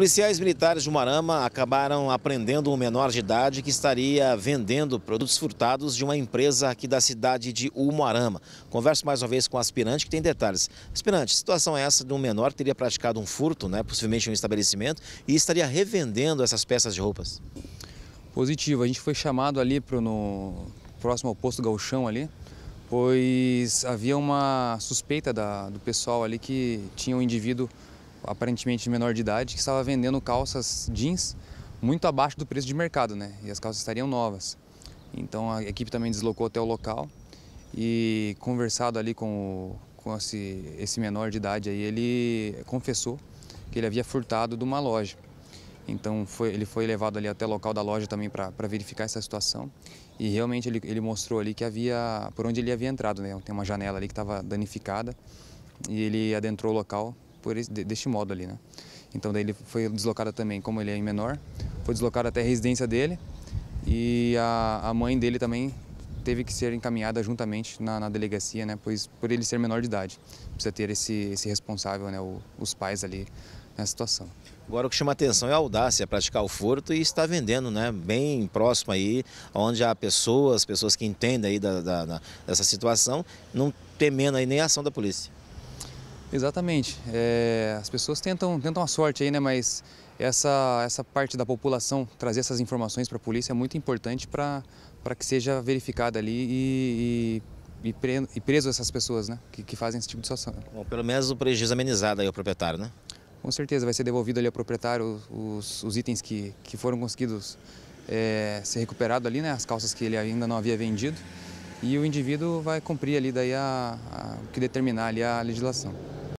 Policiais militares de Umarama acabaram apreendendo um menor de idade que estaria vendendo produtos furtados de uma empresa aqui da cidade de Umarama. Converso mais uma vez com o aspirante que tem detalhes. Aspirante, situação é essa de um menor que teria praticado um furto, né, possivelmente em um estabelecimento, e estaria revendendo essas peças de roupas. Positivo, a gente foi chamado ali pro, no próximo ao posto Galchão ali, pois havia uma suspeita da, do pessoal ali que tinha um indivíduo aparentemente menor de idade, que estava vendendo calças jeans muito abaixo do preço de mercado, né? E as calças estariam novas. Então a equipe também deslocou até o local e conversado ali com, o, com esse, esse menor de idade aí, ele confessou que ele havia furtado de uma loja. Então foi, ele foi levado ali até o local da loja também para verificar essa situação. E realmente ele, ele mostrou ali que havia, por onde ele havia entrado, né? Tem uma janela ali que estava danificada e ele adentrou o local por esse, deste modo ali, né? Então daí ele foi deslocado também, como ele é menor, foi deslocado até a residência dele e a, a mãe dele também teve que ser encaminhada juntamente na, na, delegacia, né? Pois por ele ser menor de idade, precisa ter esse, esse responsável, né? O, os pais ali na situação. Agora o que chama atenção é a audácia, praticar o furto e está vendendo, né? Bem próximo aí, onde há pessoas, pessoas que entendem aí da, da, da dessa situação, não temendo aí nem a ação da polícia. Exatamente. É, as pessoas tentam, tentam a sorte aí, né? Mas essa, essa parte da população trazer essas informações para a polícia é muito importante para que seja verificada ali e, e, e, preso essas pessoas né? que, que fazem esse tipo de situação. Bom, pelo menos o prejuízo amenizado aí ao proprietário, né? Com certeza, vai ser devolvido ali ao proprietário os, os itens que, que foram conseguidos é, ser recuperados ali, né? As calças que ele ainda não havia vendido. E o indivíduo vai cumprir ali daí a, a, o que determinar ali a legislação.